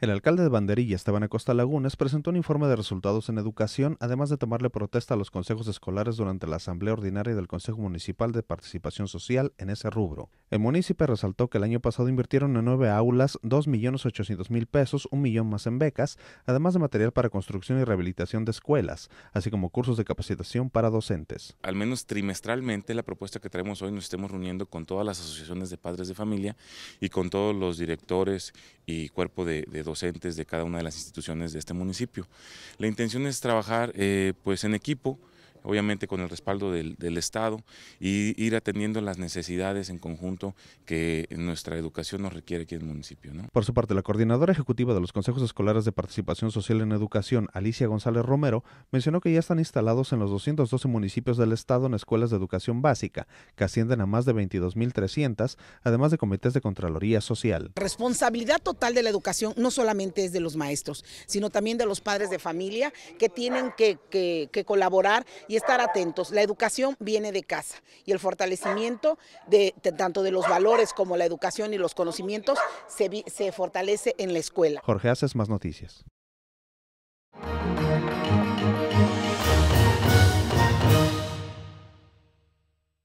El alcalde de Banderilla, Esteban Acosta Lagunes, presentó un informe de resultados en educación, además de tomarle protesta a los consejos escolares durante la asamblea ordinaria del Consejo Municipal de Participación Social en ese rubro. El municipio resaltó que el año pasado invirtieron en nueve aulas 2.800.000 pesos, un millón más en becas, además de material para construcción y rehabilitación de escuelas, así como cursos de capacitación para docentes. Al menos trimestralmente, la propuesta que traemos hoy nos estemos reuniendo con todas las asociaciones de padres de familia y con todos los directores y cuerpo de, de docentes de cada una de las instituciones de este municipio. La intención es trabajar eh, pues en equipo, obviamente con el respaldo del, Estado, y ir atendiendo las necesidades en conjunto que nuestra educación nos requiere aquí en el municipio. Por su parte, la coordinadora ejecutiva de los Consejos Escolares de Participación Social en Educación, Alicia González Romero, mencionó que ya están instalados en los 212 municipios del Estado en escuelas de educación básica, que ascienden a más de 22.300, además de comités de Contraloría Social. Responsabilidad total de la educación no solamente es de los maestros, sino también de los padres de familia que tienen que, que colaborar y estar atentos. La educación viene de casa y el fortalecimiento de, tanto de los valores como la educación y los conocimientos se, se fortalece en la escuela. Jorge Haces, más noticias.